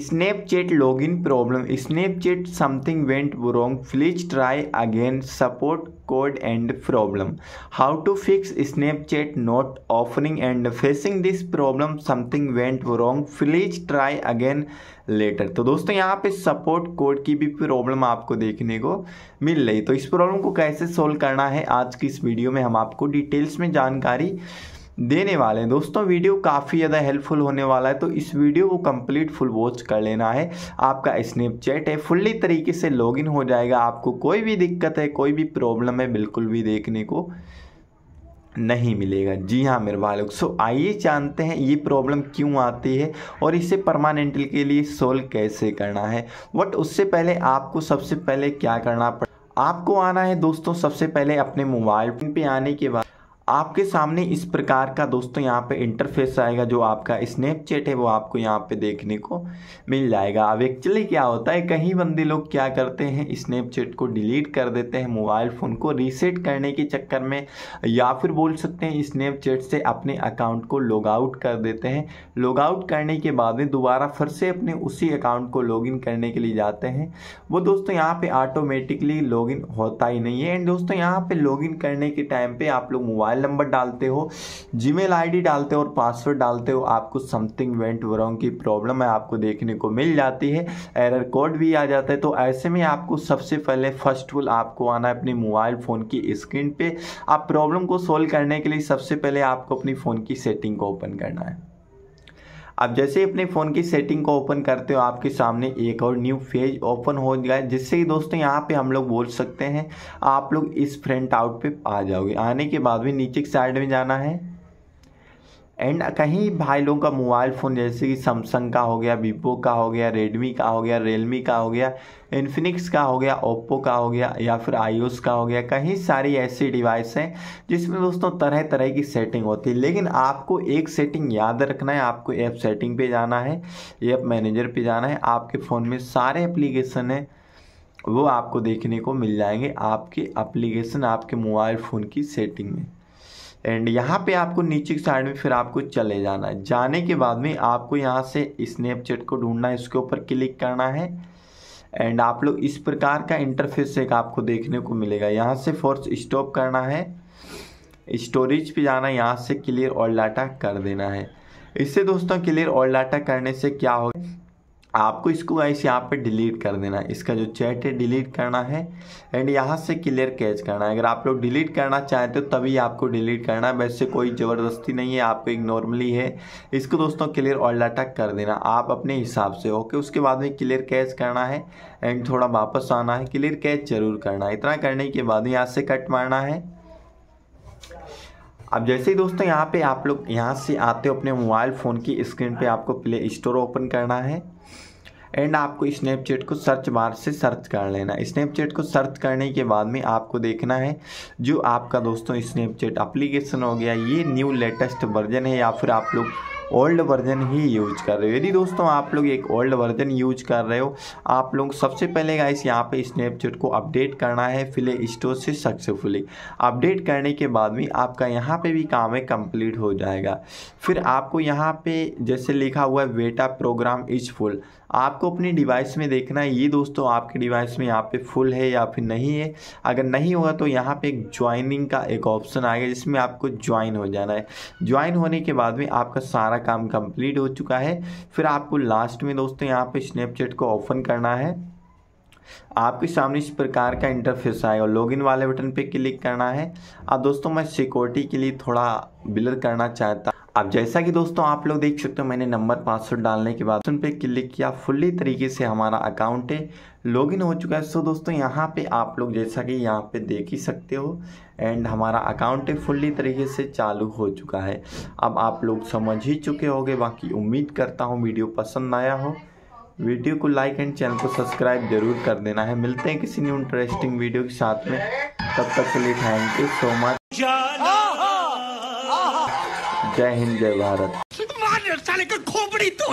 Snapchat login problem Snapchat something went wrong please try again support code and problem how to fix Snapchat not offering and facing this problem something went wrong please try again later तो दोस्तों यहाँ पे support code की भी problem आपको देखने को मिल रही तो इस प्रॉब्लम को कैसे सोल्व करना है आज की इस वीडियो में हम आपको डिटेल्स में जानकारी देने वाले हैं दोस्तों वीडियो काफ़ी ज़्यादा हेल्पफुल होने वाला है तो इस वीडियो को कंप्लीट फुल वॉच कर लेना है आपका स्नैपचैट है फुल्ली तरीके से लॉगिन हो जाएगा आपको कोई भी दिक्कत है कोई भी प्रॉब्लम है बिल्कुल भी देखने को नहीं मिलेगा जी हाँ मेरे बालक सो आइए जानते हैं ये प्रॉब्लम क्यों आती है और इसे परमानेंटल के लिए सोल्व कैसे करना है बट उससे पहले आपको सबसे पहले क्या करना पड़ आपको आना है दोस्तों सबसे पहले अपने मोबाइल पे आने के बाद आपके सामने इस प्रकार का दोस्तों यहाँ पे इंटरफेस आएगा जो आपका स्नैपचैट है वो आपको यहाँ पे देखने को मिल जाएगा अब एक्चुअली क्या होता है कहीं बंदे लोग क्या करते हैं स्नैपचैट को डिलीट कर देते हैं मोबाइल फ़ोन को रीसेट करने के चक्कर में या फिर बोल सकते हैं स्नैपचैट से अपने अकाउंट को लॉग आउट कर देते हैं लॉग आउट करने के बाद में दोबारा फिर से अपने उसी अकाउंट को इन करने के लिए जाते हैं वो दोस्तों यहाँ पर ऑटोमेटिकली इन होता ही नहीं है एंड दोस्तों यहाँ लॉग इन करने के टाइम पर आप लोग मोबाइल मोबाइल नंबर डालते हो जीमेल आईडी डालते हो और पासवर्ड डालते हो आपको समथिंग वेंट रॉन्ग की प्रॉब्लम है आपको देखने को मिल जाती है एरर कोड भी आ जाता है तो ऐसे में आपको सबसे पहले फर्स्ट ऑल आपको आना है अपने मोबाइल फ़ोन की स्क्रीन पे आप प्रॉब्लम को सोल्व करने के लिए सबसे पहले आपको अपनी फ़ोन की सेटिंग को ओपन करना है अब जैसे ही अपने फ़ोन की सेटिंग को ओपन करते हो आपके सामने एक और न्यू पेज ओपन हो गया जिससे कि दोस्तों यहाँ पे हम लोग बोल सकते हैं आप लोग इस फ्रंट आउट पे आ जाओगे आने के बाद भी नीचे साइड में जाना है एंड कहीं भाई लोगों का मोबाइल फ़ोन जैसे कि सैमसंग का हो गया वीवो का हो गया रेडमी का हो गया रियलमी का हो गया इन्फिनिक्स का हो गया ओप्पो का हो गया या फिर आईओस का हो गया कहीं सारी ऐसी डिवाइस हैं जिसमें दोस्तों तरह तरह की सेटिंग होती है लेकिन आपको एक सेटिंग याद रखना है आपको ऐप सेटिंग पे जाना है ऐप मैनेजर पे जाना है आपके फ़ोन में सारे एप्लीकेशन हैं वो आपको देखने को मिल जाएंगे आपके एप्लीकेशन आपके मोबाइल फ़ोन की सेटिंग में एंड यहाँ पे आपको नीचे की साइड में फिर आपको चले जाना है जाने के बाद में आपको यहाँ से स्नैपचैट को ढूंढना है इसके ऊपर क्लिक करना है एंड आप लोग इस प्रकार का इंटरफेस एक आपको देखने को मिलेगा यहाँ से फोर्स स्टॉप करना है स्टोरेज पे जाना है यहाँ से क्लियर ऑल डाटा कर देना है इससे दोस्तों क्लियर ऑल डाटा करने से क्या होगा आपको इसको ऐसे यहाँ पे डिलीट कर देना है इसका जो चैट है डिलीट करना है एंड यहाँ से क्लियर कैच करना है अगर आप लोग डिलीट करना चाहते हो तभी आपको डिलीट करना है वैसे कोई ज़बरदस्ती नहीं है आपको एक नॉर्मली है इसको दोस्तों क्लियर ऑल डाटा कर देना आप अपने हिसाब से ओके उसके बाद में क्लियर कैच करना है एंड थोड़ा वापस आना है क्लियर कैच जरूर करना है इतना करने के बाद यहाँ से कट मारना है अब जैसे ही दोस्तों यहाँ पे आप लोग यहाँ से आते हो अपने मोबाइल फ़ोन की स्क्रीन पे आपको प्ले स्टोर ओपन करना है एंड आपको स्नैपचैट को सर्च बार से सर्च कर लेना स्नैपचैट को सर्च करने के बाद में आपको देखना है जो आपका दोस्तों स्नैपचैट अप्लीकेशन हो गया ये न्यू लेटेस्ट वर्जन है या फिर आप लोग ओल्ड वर्जन ही यूज कर रहे हो यदि दोस्तों आप लोग एक ओल्ड वर्जन यूज कर रहे हो आप लोग सबसे पहले गाइस यहाँ पे स्नैपचैट को अपडेट करना है फिले स्टोर से सक्सेसफुली अपडेट करने के बाद भी आपका यहाँ पे भी काम है कंप्लीट हो जाएगा फिर आपको यहाँ पे जैसे लिखा हुआ है वेटा प्रोग्राम इज फुल आपको अपने डिवाइस में देखना है ये दोस्तों आपके डिवाइस में यहाँ पे फुल है या फिर नहीं है अगर नहीं होगा तो यहाँ पे एक ज्वाइनिंग का एक ऑप्शन आएगा जिसमें आपको ज्वाइन हो जाना है ज्वाइन होने के बाद में आपका सारा काम कंप्लीट हो चुका है फिर आपको लास्ट में दोस्तों यहाँ पे स्नैपचैट को ओपन करना है आपके सामने इस प्रकार का इंटरफेस आएगा लॉगिन वाले बटन पे क्लिक करना है अब दोस्तों मैं सिक्योरिटी के लिए थोड़ा बिलर करना चाहता अब जैसा कि दोस्तों आप लोग देख सकते हो मैंने नंबर पासवर्ड डालने के बाद ऑप्शन पे क्लिक किया फुल्ली तरीके से हमारा अकाउंट है लॉगिन हो चुका है सो दोस्तों यहाँ पे आप लोग जैसा कि यहाँ पे देख ही सकते हो एंड हमारा अकाउंट है फुल्ली तरीके से चालू हो चुका है अब आप लोग समझ ही चुके होंगे बाकी उम्मीद करता हूँ वीडियो पसंद आया हो वीडियो को लाइक एंड चैनल को सब्सक्राइब जरूर कर देना है मिलते हैं किसी न्यू इंटरेस्टिंग वीडियो के साथ में तब तक के लिए थैंक यू सो मच जय हिंद जय भारत साले का खोपड़ी तो